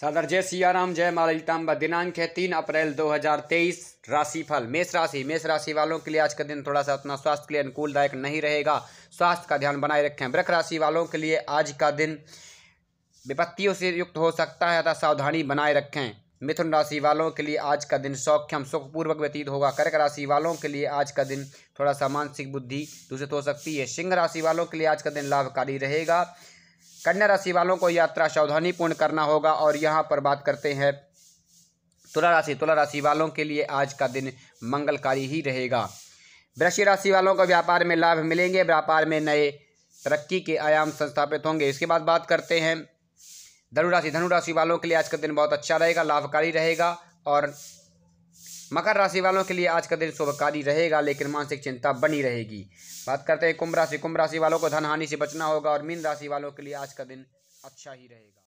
सदर जय सियाराम जय मालिताम्बा दिनांक है तीन अप्रैल 2023 राशिफल मेष राशि मेष राशि वालों के लिए आज का दिन थोड़ा सा अपना स्वास्थ्य के लिए अनुकूलदायक नहीं रहेगा स्वास्थ्य का ध्यान बनाए रखें वृक्ष राशि वालों के लिए आज का दिन विपत्तियों से युक्त हो सकता है तथा सावधानी बनाए रखें मिथुन राशि वालों के लिए आज का दिन सौख्यम सुखपूर्वक व्यतीत होगा कर्क राशि वालों के लिए आज का दिन थोड़ा सा मानसिक बुद्धि दूषित हो सकती है सिंह राशि वालों के लिए आज का दिन लाभकारी रहेगा कन्या राशि वालों को यात्रा सावधानीपूर्ण करना होगा और यहाँ पर बात करते हैं तुला राशि तुला राशि वालों के लिए आज का दिन मंगलकारी ही रहेगा वृक्ष राशि वालों को व्यापार में लाभ मिलेंगे व्यापार में नए तरक्की के आयाम संस्थापित होंगे इसके बाद बात करते हैं धनुराशि धनुराशि वालों के लिए आज का दिन बहुत अच्छा रहेगा लाभकारी रहेगा और मकर राशि वालों के लिए आज का दिन शुभकारी रहेगा लेकिन मानसिक चिंता बनी रहेगी बात करते हैं कुंभ राशि कुंभ राशि वालों को धन हानि से बचना होगा और मीन राशि वालों के लिए आज का दिन अच्छा ही रहेगा